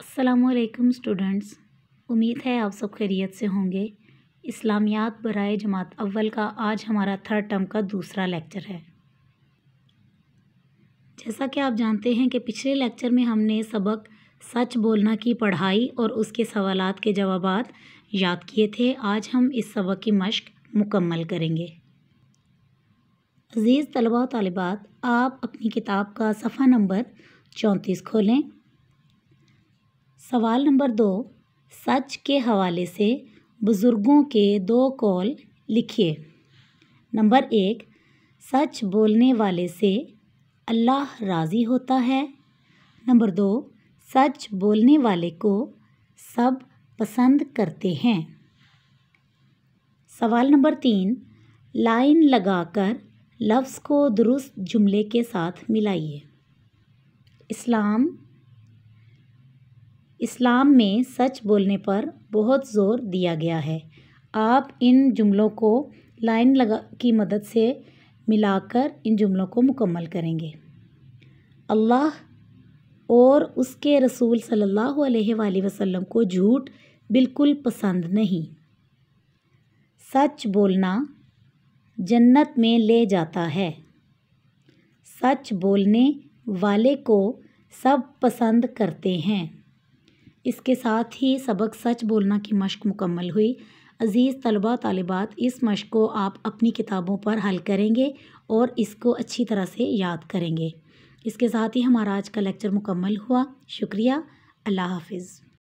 असलकम स्टूडेंट्स उम्मीद है आप सब खैरियत से होंगे इस्लामियात बरए जमात अव्वल का आज हमारा थर्ड टर्म का दूसरा लेक्चर है जैसा कि आप जानते हैं कि पिछले लेक्चर में हमने सबक सच बोलना की पढ़ाई और उसके सवाल के जवाब याद किए थे आज हम इस सबक की मश्क मुकम्मल करेंगे अज़ीज़ तलबा तलबात आप अपनी किताब का सफ़ा नंबर चौंतीस खोलें सवाल नंबर दो सच के हवाले से बुज़ुर्गों के दो कॉल लिखिए नंबर एक सच बोलने वाले से अल्लाह राज़ी होता है नंबर दो सच बोलने वाले को सब पसंद करते हैं सवाल नंबर तीन लाइन लगाकर लफ्ज़ को दुरुस्त जुमले के साथ मिलाइए इस्लाम इस्लाम में सच बोलने पर बहुत ज़ोर दिया गया है आप इन जुमलों को लाइन लगा की मदद से मिलाकर इन जुमलों को मुकम्मल करेंगे अल्लाह और उसके रसूल सल्लल्लाहु अलैहि वसल्लम को झूठ बिल्कुल पसंद नहीं सच बोलना जन्नत में ले जाता है सच बोलने वाले को सब पसंद करते हैं इसके साथ ही सबक सच बोलना की मश्क मुकम्मल हुई अज़ीज़ तलबा तलबात इस मश्क को आप अपनी किताबों पर हल करेंगे और इसको अच्छी तरह से याद करेंगे इसके साथ ही हमारा आज का लेक्चर मुकम्मल हुआ शुक्रिया अल्लाह हाफिज़